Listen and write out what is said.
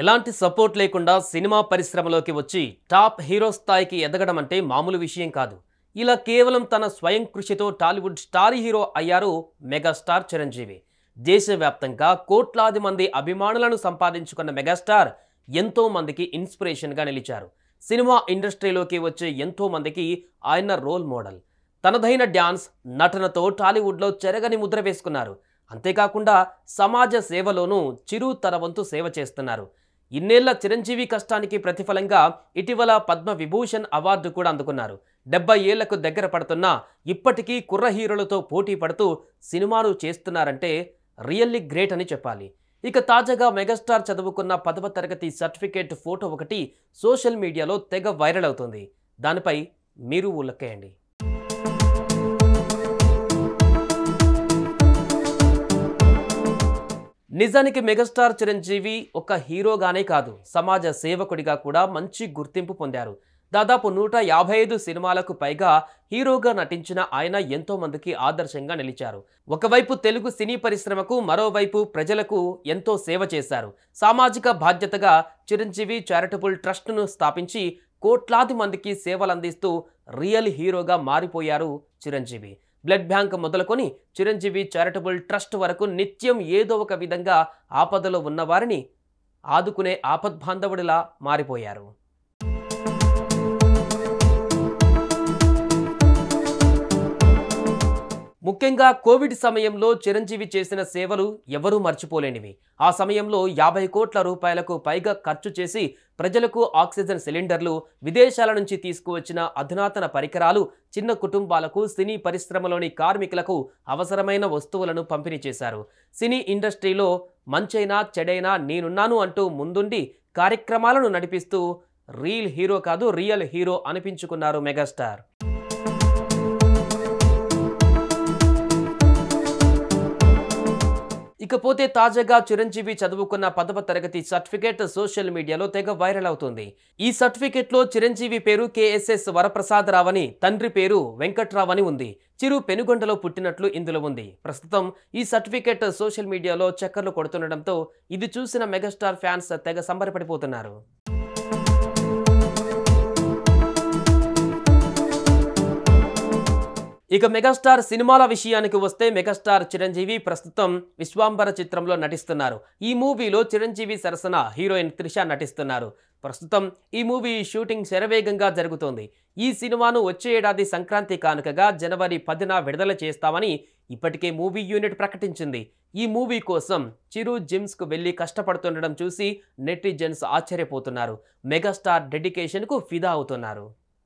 ఎలాంటి సపోర్ట్ లేకుండా సినిమా పరిశ్రమలోకి వచ్చి టాప్ హీరో స్థాయికి ఎదగడం అంటే మామూలు విషయం కాదు ఇలా కేవలం తన స్వయం కృషితో టాలీవుడ్ స్టార్ హీరో అయ్యారు మెగాస్టార్ చిరంజీవి దేశవ్యాప్తంగా కోట్లాది మంది అభిమానులను సంపాదించుకున్న మెగాస్టార్ ఎంతో మందికి ఇన్స్పిరేషన్గా నిలిచారు సినిమా ఇండస్ట్రీలోకి వచ్చే ఎంతో మందికి ఆయన రోల్ మోడల్ తనదైన డ్యాన్స్ నటనతో టాలీవుడ్లో చెరగని ముద్ర వేసుకున్నారు అంతేకాకుండా సమాజ సేవలోనూ చిరు తన వంతు సేవ చేస్తున్నారు ఇన్నేళ్ల చిరంజీవి కష్టానికి ప్రతిఫలంగా ఇటీవల పద్మ విభూషణ్ అవార్డు కూడా అందుకున్నారు డెబ్బై ఏళ్లకు దగ్గర పడుతున్న ఇప్పటికీ కుర్ర హీరోలతో పోటీ పడుతూ సినిమాలు చేస్తున్నారంటే రియల్లీ గ్రేట్ అని చెప్పాలి ఇక తాజాగా మెగాస్టార్ చదువుకున్న పదవ తరగతి సర్టిఫికేట్ ఫోటో ఒకటి సోషల్ మీడియాలో తెగ వైరల్ అవుతుంది దానిపై మీరు ఉలక్కేయండి నిజానికి మెగాస్టార్ చిరంజీవి ఒక హీరోగానే కాదు సమాజ సేవకుడిగా కూడా మంచి గుర్తింపు పొందారు దాదాపు నూట యాభై ఐదు సినిమాలకు పైగా హీరోగా నటించిన ఆయన ఎంతో మందికి ఆదర్శంగా నిలిచారు ఒకవైపు తెలుగు సినీ పరిశ్రమకు మరోవైపు ప్రజలకు ఎంతో సేవ చేశారు సామాజిక బాధ్యతగా చిరంజీవి చారిటబుల్ ట్రస్ట్ను స్థాపించి కోట్లాది మందికి సేవలందిస్తూ రియల్ హీరోగా మారిపోయారు చిరంజీవి బ్లడ్ బ్యాంక్ మొదలుకొని చిరంజీవి చారిటబుల్ ట్రస్ట్ వరకు నిత్యం ఏదో ఒక విధంగా ఆపదలో ఉన్నవారిని ఆదుకునే ఆపద్బాంధవుడిలా మారిపోయారు ముఖ్యంగా కోవిడ్ సమయంలో చిరంజీవి చేసిన సేవలు ఎవరూ మర్చిపోలేనివి ఆ సమయంలో యాభై కోట్ల రూపాయలకు పైగా ఖర్చు చేసి ప్రజలకు ఆక్సిజన్ సిలిండర్లు విదేశాల నుంచి తీసుకువచ్చిన అధునాతన పరికరాలు చిన్న కుటుంబాలకు సినీ పరిశ్రమలోని కార్మికులకు అవసరమైన వస్తువులను పంపిణీ చేశారు సినీ ఇండస్ట్రీలో మంచైనా చెడైనా నేనున్నాను అంటూ ముందుండి కార్యక్రమాలను నడిపిస్తూ రీల్ హీరో కాదు రియల్ హీరో అనిపించుకున్నారు మెగాస్టార్ ఇకపోతే తాజాగా చిరంజీవి చదువుకున్న పదవ తరగతి సర్టిఫికేట్ సోషల్ మీడియాలో తెగ వైరల్ అవుతుంది ఈ లో చిరంజీవి పేరు కేఎస్ఎస్ వరప్రసాదరావని తండ్రి పేరు వెంకట్రావని ఉంది చిరు పెనుగొండలో పుట్టినట్లు ఇందులో ఉంది ప్రస్తుతం ఈ సర్టిఫికేట్ సోషల్ మీడియాలో చక్కర్లు కొడుతుండటంతో ఇది చూసిన మెగాస్టార్ ఫ్యాన్స్ తెగ సంబరపడిపోతున్నారు ఇక మెగాస్టార్ సినిమాల విషయానికి వస్తే మెగాస్టార్ చిరంజీవి ప్రస్తుతం విశ్వాంబర చిత్రంలో నటిస్తున్నారు ఈ మూవీలో చిరంజీవి సరసన హీరోయిన్ త్రిష నటిస్తున్నారు ప్రస్తుతం ఈ మూవీ షూటింగ్ శరవేగంగా జరుగుతోంది ఈ సినిమాను వచ్చే ఏడాది సంక్రాంతి కానుకగా జనవరి పదిన విడుదల చేస్తామని ఇప్పటికే మూవీ యూనిట్ ప్రకటించింది ఈ మూవీ కోసం చిరు జిమ్స్కు వెళ్ళి కష్టపడుతుండడం చూసి నెటిజన్స్ ఆశ్చర్యపోతున్నారు మెగాస్టార్ డెడికేషన్కు ఫిదా అవుతున్నారు